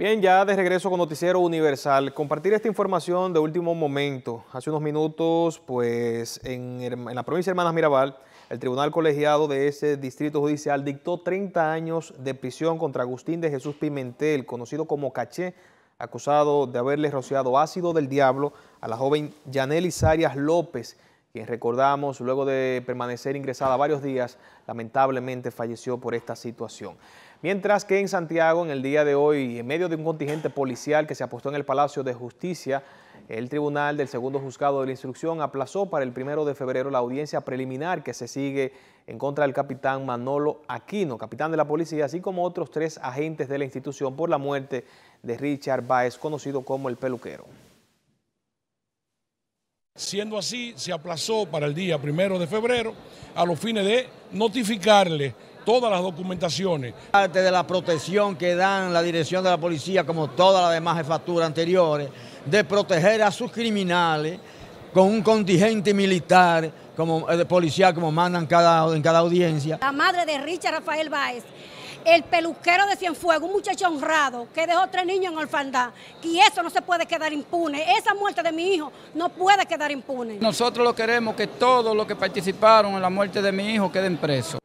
Bien, ya de regreso con Noticiero Universal, compartir esta información de último momento. Hace unos minutos, pues en, la provincia de Hermanas Mirabal, el tribunal colegiado de ese distrito judicial dictó 30 años de prisión contra Agustín de Jesús Pimentel, conocido como Caché, acusado de haberle rociado ácido del diablo a la joven Yanely Arias López, quien recordamos luego de permanecer ingresada varios días, lamentablemente falleció por esta situación. Mientras que en Santiago, en el día de hoy, en medio de un contingente policial que se apostó en el Palacio de Justicia, el Tribunal del Segundo Juzgado de la Instrucción aplazó para el primero de febrero la audiencia preliminar que se sigue en contra del capitán Manolo Aquino, capitán de la policía, así como otros tres agentes de la institución por la muerte de Richard Baez, conocido como el peluquero. Siendo así, se aplazó para el día primero de febrero a los fines de notificarle todas las documentaciones. Parte de la protección que dan la dirección de la policía, como todas las demás jefaturas anteriores, de proteger a sus criminales con un contingente militar como eh, policía, como mandan cada, en cada audiencia. La madre de Richard Rafael Báez, el peluquero de Cienfuegos, un muchacho honrado que dejó tres niños en orfandad, y eso no se puede quedar impune. Esa muerte de mi hijo no puede quedar impune. Nosotros lo queremos que todos los que participaron en la muerte de mi hijo queden presos.